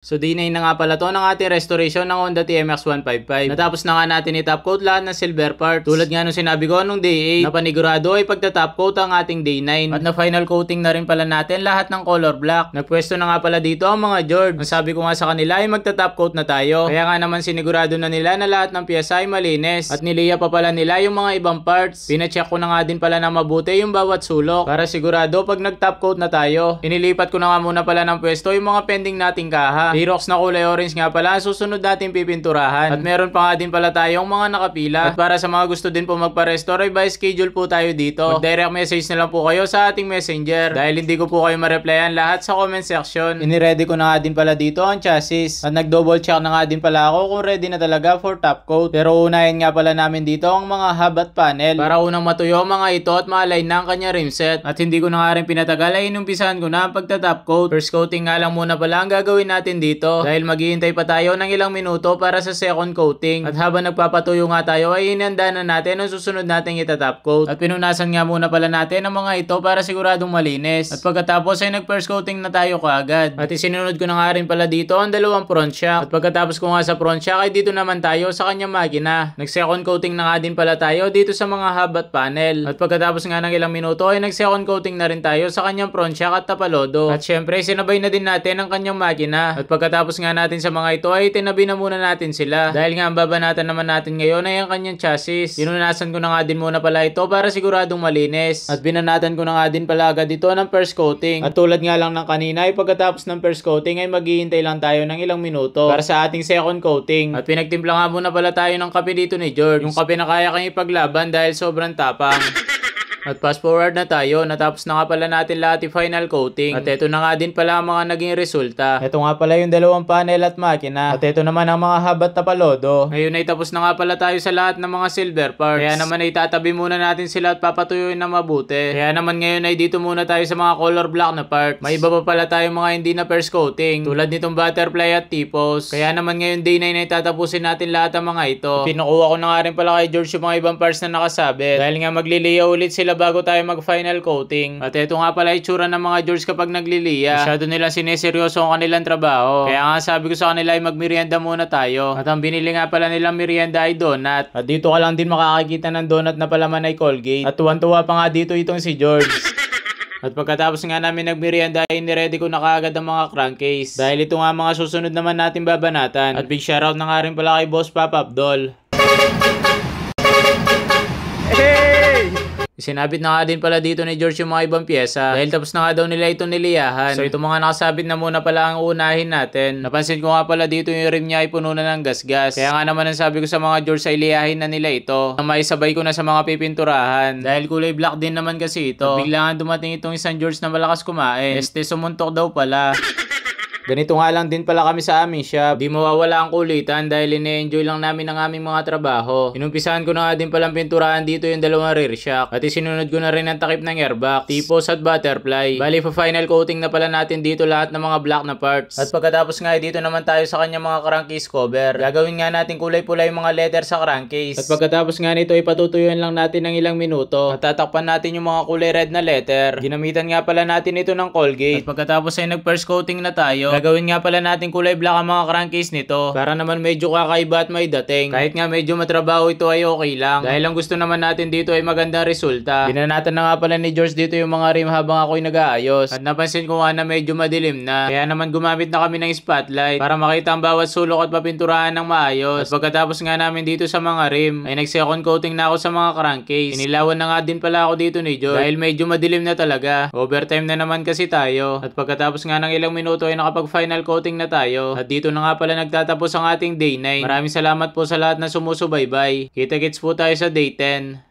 So D9 na nga pala to ng ating restoration ng Honda TMX155. Natapos na nga natin i-top coat lahat ng silver parts. Tulad nga nung sinabi ko nung day 8, napanigurado ay pagta-top coat ang ating day 9. At na final coating na rin pala natin lahat ng color black. Nagpwesto na nga pala dito ang mga George. Ang sabi ko nga sa kanila ay magta-top coat na tayo. Kaya nga naman sinigurado na nila na lahat ng pyesa ay malinis. At niliya pa pala nila yung mga ibang parts. Pinacheck ko na nga din pala na mabuti yung bawat sulok. Para sigurado pag nag-top coat na tayo, inilipat ko na nga muna pala ng pwesto yung mga pending nating kaha pala. Diba? na kulay orange nga pala ang susunod natin pipinturahan. At meron pa nga din pala tayong mga nakapila. At para sa mga gusto din po magpa-restore ay by schedule po tayo dito. Mag-direct message na lang po kayo sa ating messenger. Dahil hindi ko po kayo ma-replyan lahat sa comment section. Iniready ko na nga din pala dito ang chassis. At nag-double check na nga din pala ako kung ready na talaga for top coat. Pero unahin nga pala namin dito ang mga hub at panel. Para unang matuyo mga ito at ma-align na kanya rim set. At hindi ko na nga rin pinatagal ay inumpisahan ko na ang pagta-top coat. First coating nga lang muna pala ang gagawin natin dito dahil maghihintay pa tayo ng ilang minuto para sa second coating. At habang nagpapatuyo nga tayo ay inanda na natin ang susunod nating itatap coat. At pinunasan nga muna pala natin ang mga ito para siguradong malinis. At pagkatapos ay nag first coating na tayo kaagad. At isinunod ko na nga rin pala dito ang dalawang front shock. At pagkatapos ko nga sa front shock ay dito naman tayo sa kanyang magina. Nag second coating na nga din pala tayo dito sa mga hub at panel. At pagkatapos nga ng ilang minuto ay nag second coating na rin tayo sa kanyang front shock at tapalodo. At syempre sinabay na din natin ang kanyang magina. At pagkatapos nga natin sa mga ito ay tinabi na muna natin sila. Dahil nga ang babanatan naman natin ngayon ay ang kanyang chassis. Pinunasan ko na nga din muna pala ito para siguradong malinis. At binanatan ko na nga din pala agad ito ng first coating. At tulad nga lang ng kanina ay pagkatapos ng first coating ay maghihintay lang tayo ng ilang minuto para sa ating second coating. At pinagtimpla nga muna pala tayo ng kape dito ni George. Yung kape na kaya kang ipaglaban dahil sobrang tapang. At fast forward na tayo, natapos na nga pala natin lahat yung final coating. At ito na nga din pala ang mga naging resulta. Ito nga pala yung dalawang panel at makina. At ito naman ang mga habat na palodo. Ngayon ay tapos na nga pala tayo sa lahat ng mga silver parts. Kaya naman ay tatabi muna natin sila at papatuyuin na mabuti. Kaya naman ngayon ay dito muna tayo sa mga color black na parts. May iba pa pala tayong mga hindi na first coating. Tulad nitong butterfly at tipos. Kaya naman ngayon day 9 ay tatapusin natin lahat ang mga ito. Pinukuha ko na nga rin pala kay George yung mga ibang parts na nakasabit. Dahil nga maglilaya ulit sila bago tayo mag-final coating. At ito nga pala itsura ng mga George kapag nagliliya. Masyado nilang sineseryoso ang kanilang trabaho. Kaya nga sabi ko sa kanila ay magmerienda muna tayo. At ang binili nga pala nilang merienda ay donut. At dito ka lang din makakakita ng donut na palaman ay Colgate. At tuwan-tuwa pa nga dito itong si George. At pagkatapos nga namin nagmerienda ay niready ko na kaagad ang mga crankcase. Dahil ito nga mga susunod naman natin babanatan. At big shoutout na nga rin pala kay Boss Papa Abdol. Hey! Eh, Sinabit na nga din pala dito ni George yung mga ibang pyesa dahil tapos na nga daw nila ito niliyahan. So itong mga nakasabit na muna pala ang unahin natin. Napansin ko nga pala dito yung rim niya ay puno na ng gasgas. Kaya nga naman ang sabi ko sa mga George ay liyahin na nila ito na maisabay ko na sa mga pipinturahan. Dahil kulay black din naman kasi ito. At bigla dumating itong isang George na malakas kumain. Este sumuntok daw pala. Ganito nga lang din pala kami sa aming shop. Di mawawala ang kulitan dahil ine-enjoy lang namin ang aming mga trabaho. Inumpisahan ko na nga din palang pinturahan dito yung dalawang rear shock. At isinunod ko na rin ang takip ng airbox, tipos at butterfly. Bali pa final coating na pala natin dito lahat ng mga black na parts. At pagkatapos nga eh, dito naman tayo sa kanya mga crankcase cover. Gagawin nga natin kulay pula yung mga letter sa crankcase. At pagkatapos nga nito ay patutuyuan lang natin ng ilang minuto. At tatakpan natin yung mga kulay red na letter. Ginamitan nga pala natin ito ng Colgate. At pagkatapos ay nag-first coating na tayo. Gagawin nga pala natin kulay black ang mga crankcase nito para naman medyo kakaiba at may dating. Kahit nga medyo matrabaho ito ay okay lang. Dahil ang gusto naman natin dito ay magandang resulta. Binanatan na nga pala ni George dito yung mga rim habang ako'y nag-aayos. At napansin ko nga na medyo madilim na. Kaya naman gumamit na kami ng spotlight para makita ang bawat sulok at papinturahan ng maayos. At pagkatapos nga namin dito sa mga rim ay nag-second coating na ako sa mga crankcase. Inilawan na nga din pala ako dito ni George dahil medyo madilim na talaga. Overtime na naman kasi tayo. At pagkatapos nga ng ilang minuto ay nakapag nakapag final coating na tayo. At dito na nga pala nagtatapos ang ating day 9. Maraming salamat po sa lahat na sumusubaybay. Kita-kits po tayo sa day 10.